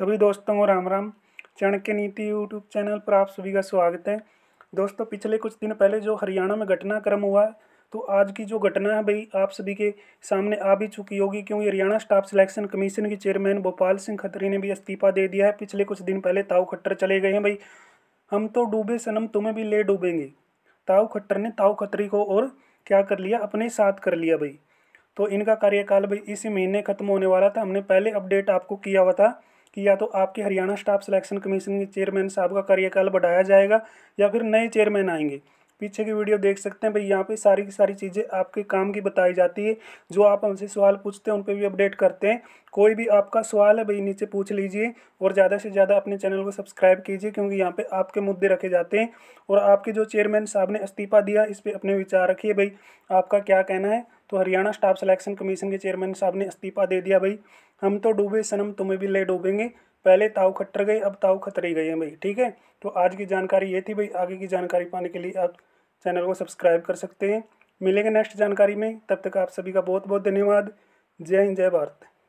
सभी दोस्तों को राम राम चाणक्य नीति यूट्यूब चैनल पर आप सभी का स्वागत है दोस्तों पिछले कुछ दिन पहले जो हरियाणा में घटनाक्रम हुआ तो आज की जो घटना है भाई आप सभी के सामने आ भी चुकी होगी क्योंकि हरियाणा स्टाफ सिलेक्शन कमीशन के चेयरमैन भोपाल सिंह खत्री ने भी इस्तीफा दे दिया है पिछले कुछ दिन पहले ताऊ खट्टर चले गए हैं भाई हम तो डूबे सनम तुम्हें भी ले डूबेंगे ताऊ खट्टर ने ताऊ खत्री को और क्या कर लिया अपने साथ कर लिया भाई तो इनका कार्यकाल भाई इसी महीने ख़त्म होने वाला था हमने पहले अपडेट आपको किया हुआ था कि या तो आपके हरियाणा स्टाफ सिलेक्शन कमीशन के चेयरमैन साहब का कार्यकाल बढ़ाया जाएगा या फिर नए चेयरमैन आएंगे पीछे की वीडियो देख सकते हैं भाई यहाँ पे सारी की सारी चीज़ें आपके काम की बताई जाती है जो आप हमसे सवाल पूछते हैं उन पर भी अपडेट करते हैं कोई भी आपका सवाल है भाई नीचे पूछ लीजिए और ज़्यादा से ज़्यादा अपने चैनल को सब्सक्राइब कीजिए क्योंकि यहाँ पे आपके मुद्दे रखे जाते हैं और आपके जो चेयरमैन साहब ने इस्तीफा दिया इस पर अपने विचार रखिए भाई आपका क्या कहना है तो हरियाणा स्टाफ सिलेक्शन कमीशन के चेयरमैन साहब ने इस्तीफा दे दिया भाई हम तो डूबे सनम तुम्हें भी ले डूबेंगे पहले ताऊ खट्टर गए अब ताऊ खतरे गए हैं भाई ठीक है तो आज की जानकारी ये थी भाई आगे की जानकारी पाने के लिए आप चैनल को सब्सक्राइब कर सकते हैं मिलेंगे नेक्स्ट जानकारी में तब तक आप सभी का बहुत बहुत धन्यवाद जय हिंद जय भारत